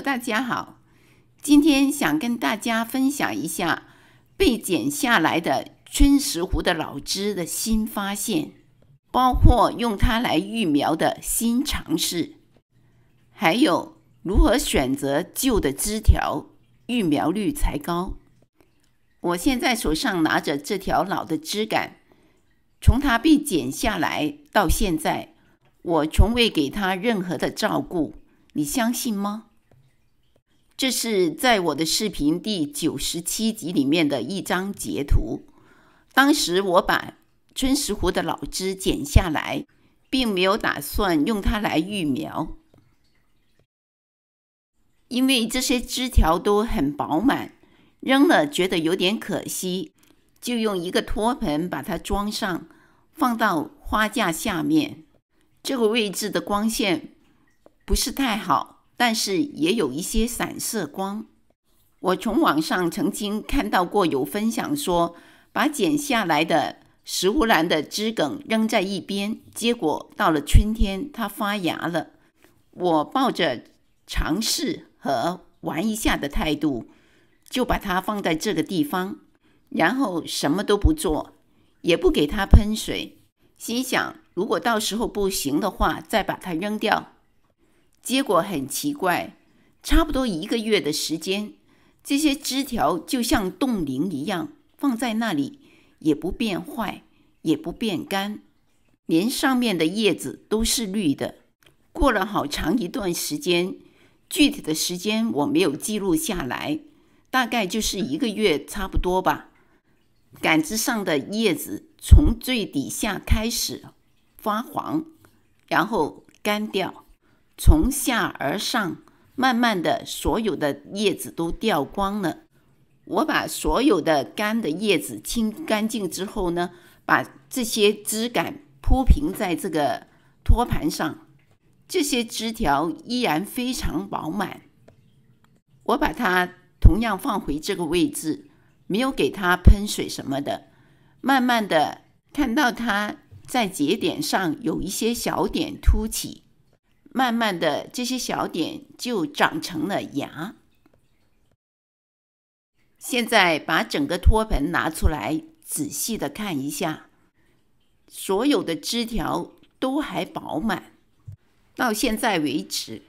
大家好，今天想跟大家分享一下被剪下来的春石斛的老枝的新发现，包括用它来育苗的新尝试，还有如何选择旧的枝条育苗率才高。我现在手上拿着这条老的枝干，从它被剪下来到现在，我从未给它任何的照顾，你相信吗？这是在我的视频第九十七集里面的一张截图。当时我把春石斛的老枝剪下来，并没有打算用它来育苗，因为这些枝条都很饱满，扔了觉得有点可惜，就用一个托盆把它装上，放到花架下面。这个位置的光线不是太好。但是也有一些散射光。我从网上曾经看到过有分享说，把剪下来的石斛兰的枝梗扔在一边，结果到了春天它发芽了。我抱着尝试和玩一下的态度，就把它放在这个地方，然后什么都不做，也不给它喷水，心想如果到时候不行的话，再把它扔掉。结果很奇怪，差不多一个月的时间，这些枝条就像冻龄一样放在那里，也不变坏，也不变干，连上面的叶子都是绿的。过了好长一段时间，具体的时间我没有记录下来，大概就是一个月差不多吧。杆子上的叶子从最底下开始发黄，然后干掉。从下而上，慢慢的，所有的叶子都掉光了。我把所有的干的叶子清干净之后呢，把这些枝干铺平在这个托盘上。这些枝条依然非常饱满。我把它同样放回这个位置，没有给它喷水什么的。慢慢的，看到它在节点上有一些小点凸起。慢慢的，这些小点就长成了芽。现在把整个托盆拿出来，仔细的看一下，所有的枝条都还饱满。到现在为止，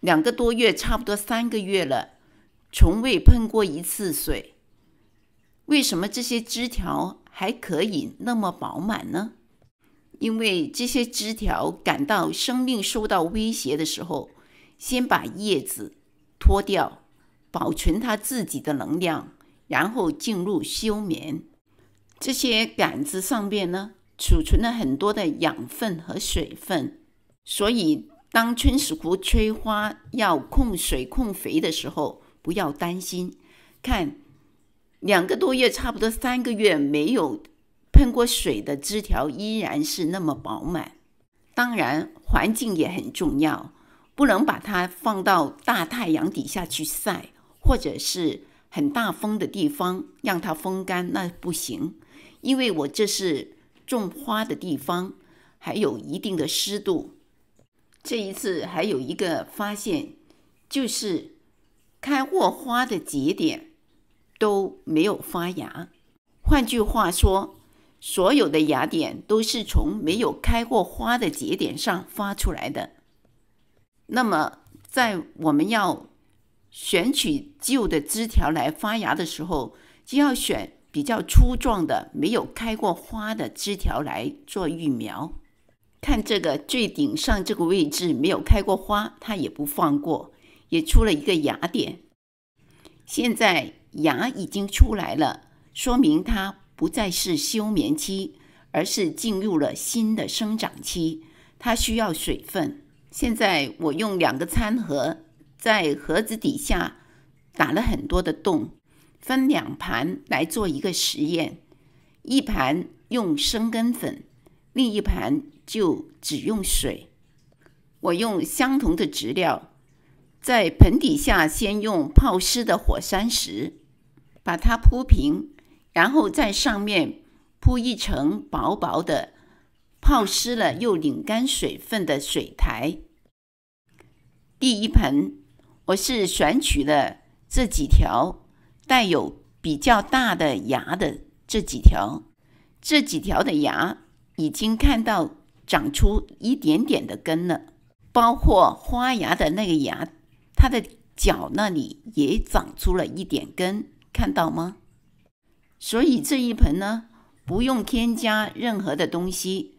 两个多月，差不多三个月了，从未喷过一次水。为什么这些枝条还可以那么饱满呢？因为这些枝条感到生命受到威胁的时候，先把叶子脱掉，保存它自己的能量，然后进入休眠。这些杆子上边呢，储存了很多的养分和水分，所以当春石斛催花要控水控肥的时候，不要担心。看，两个多月，差不多三个月没有。喷过水的枝条依然是那么饱满，当然环境也很重要，不能把它放到大太阳底下去晒，或者是很大风的地方让它风干，那不行。因为我这是种花的地方，还有一定的湿度。这一次还有一个发现，就是开过花的节点都没有发芽，换句话说。所有的芽点都是从没有开过花的节点上发出来的。那么，在我们要选取旧的枝条来发芽的时候，就要选比较粗壮的、没有开过花的枝条来做育苗。看这个最顶上这个位置没有开过花，它也不放过，也出了一个芽点。现在芽已经出来了，说明它。不再是休眠期，而是进入了新的生长期。它需要水分。现在我用两个餐盒，在盒子底下打了很多的洞，分两盘来做一个实验。一盘用生根粉，另一盘就只用水。我用相同的植料，在盆底下先用泡湿的火山石，把它铺平。然后在上面铺一层薄薄的、泡湿了又拧干水分的水苔。第一盆，我是选取了这几条带有比较大的芽的这几条。这几条的芽已经看到长出一点点的根了，包括花芽的那个芽，它的角那里也长出了一点根，看到吗？所以这一盆呢，不用添加任何的东西，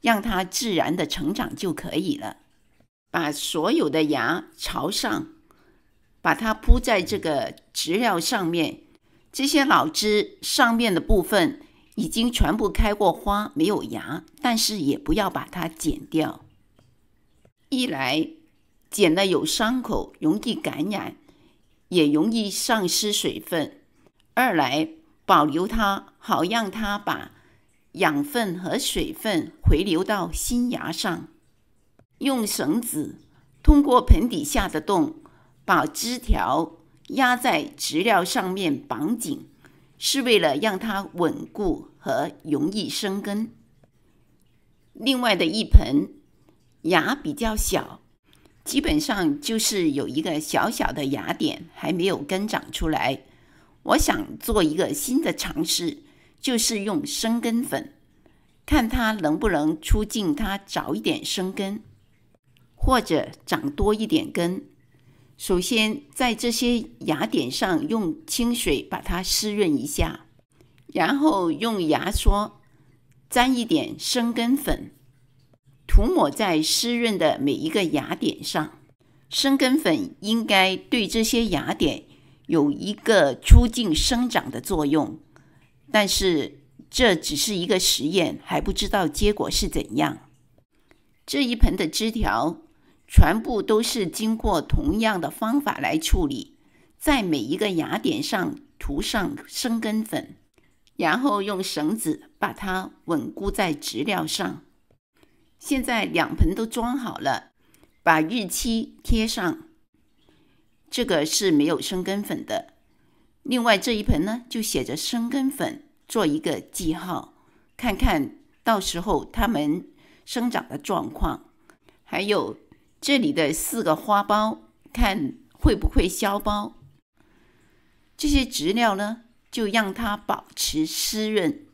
让它自然的成长就可以了。把所有的芽朝上，把它铺在这个植料上面。这些老枝上面的部分已经全部开过花，没有芽，但是也不要把它剪掉。一来剪了有伤口，容易感染，也容易丧失水分；二来。保留它，好让它把养分和水分回流到新芽上。用绳子通过盆底下的洞，把枝条压在植料上面，绑紧，是为了让它稳固和容易生根。另外的一盆芽比较小，基本上就是有一个小小的芽点，还没有根长出来。我想做一个新的尝试，就是用生根粉，看它能不能促进它早一点生根，或者长多一点根。首先，在这些芽点上用清水把它湿润一下，然后用牙刷沾一点生根粉，涂抹在湿润的每一个芽点上。生根粉应该对这些芽点。有一个促进生长的作用，但是这只是一个实验，还不知道结果是怎样。这一盆的枝条全部都是经过同样的方法来处理，在每一个芽点上涂上生根粉，然后用绳子把它稳固在植料上。现在两盆都装好了，把日期贴上。这个是没有生根粉的，另外这一盆呢就写着生根粉做一个记号，看看到时候它们生长的状况。还有这里的四个花苞，看会不会消苞。这些植料呢就让它保持湿润，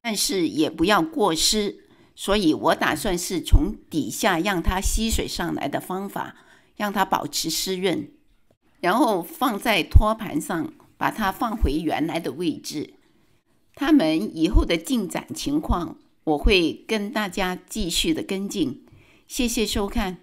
但是也不要过湿。所以我打算是从底下让它吸水上来的方法，让它保持湿润。然后放在托盘上，把它放回原来的位置。他们以后的进展情况，我会跟大家继续的跟进。谢谢收看。